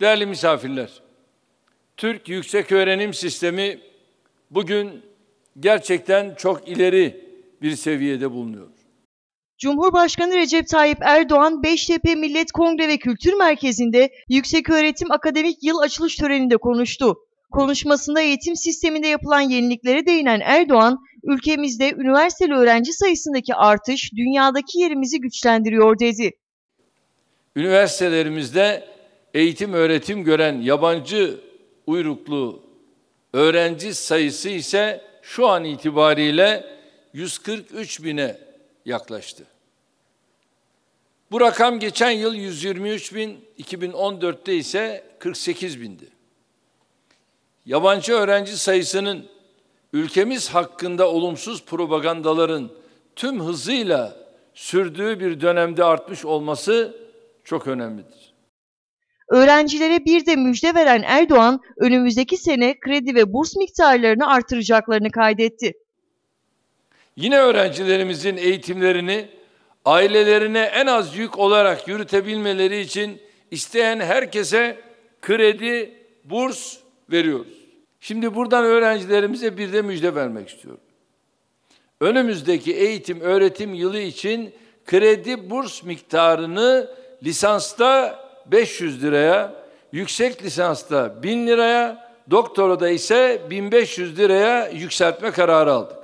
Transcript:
Değerli misafirler, Türk yüksek öğrenim sistemi bugün gerçekten çok ileri bir seviyede bulunuyor. Cumhurbaşkanı Recep Tayyip Erdoğan Beştepe Millet Kongre ve Kültür Merkezi'nde Yükseköğretim Akademik Yıl açılış töreninde konuştu. Konuşmasında eğitim sisteminde yapılan yeniliklere değinen Erdoğan, ülkemizde üniversiteli öğrenci sayısındaki artış dünyadaki yerimizi güçlendiriyor dedi. Üniversitelerimizde eğitim öğretim gören yabancı uyruklu öğrenci sayısı ise şu an itibariyle 143 bine yaklaştı. Bu rakam geçen yıl 123 bin, 2014'te ise 48 bindi. Yabancı öğrenci sayısının ülkemiz hakkında olumsuz propagandaların tüm hızıyla sürdüğü bir dönemde artmış olması çok önemlidir. Öğrencilere bir de müjde veren Erdoğan, önümüzdeki sene kredi ve burs miktarlarını artıracaklarını kaydetti. Yine öğrencilerimizin eğitimlerini ailelerine en az yük olarak yürütebilmeleri için isteyen herkese kredi, burs veriyoruz. Şimdi buradan öğrencilerimize bir de müjde vermek istiyorum. Önümüzdeki eğitim öğretim yılı için kredi burs miktarını lisansta 500 liraya, yüksek lisansta 1000 liraya, doktora da ise 1500 liraya yükseltme kararı aldı.